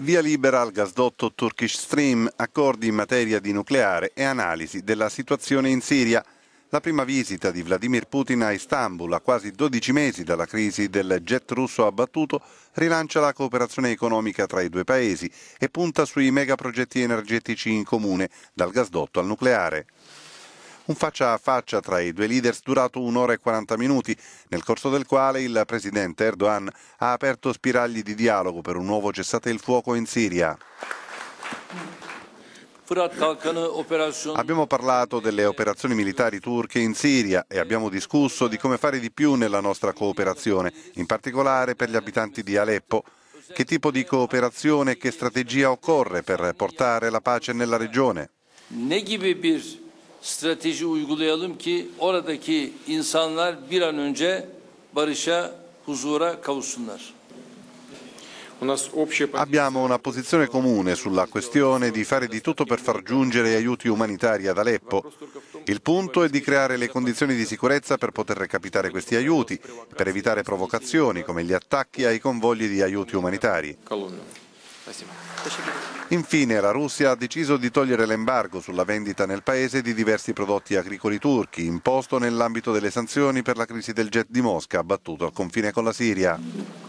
Via libera al gasdotto Turkish Stream, accordi in materia di nucleare e analisi della situazione in Siria. La prima visita di Vladimir Putin a Istanbul, a quasi 12 mesi dalla crisi del jet russo abbattuto, rilancia la cooperazione economica tra i due paesi e punta sui megaprogetti energetici in comune, dal gasdotto al nucleare. Un faccia a faccia tra i due leaders durato un'ora e 40 minuti, nel corso del quale il presidente Erdogan ha aperto spiragli di dialogo per un nuovo cessate il fuoco in Siria. Abbiamo parlato delle operazioni militari turche in Siria e abbiamo discusso di come fare di più nella nostra cooperazione, in particolare per gli abitanti di Aleppo. Che tipo di cooperazione e che strategia occorre per portare la pace nella regione? Ne strateji uygulayalım ki oradaki insanlar bir an önce barışa, huzura kavuşsunlar. Abbiamo una posizione comune sulla questione di fare di tutto per far giungere aiuti umanitari ad Aleppo. Il punto è di creare le condizioni di sicurezza per poter recapitare questi aiuti, per evitare provocazioni come gli attacchi ai convogli di aiuti umanitari. Infine la Russia ha deciso di togliere l'embargo sulla vendita nel paese di diversi prodotti agricoli turchi, imposto nell'ambito delle sanzioni per la crisi del jet di Mosca abbattuto al confine con la Siria.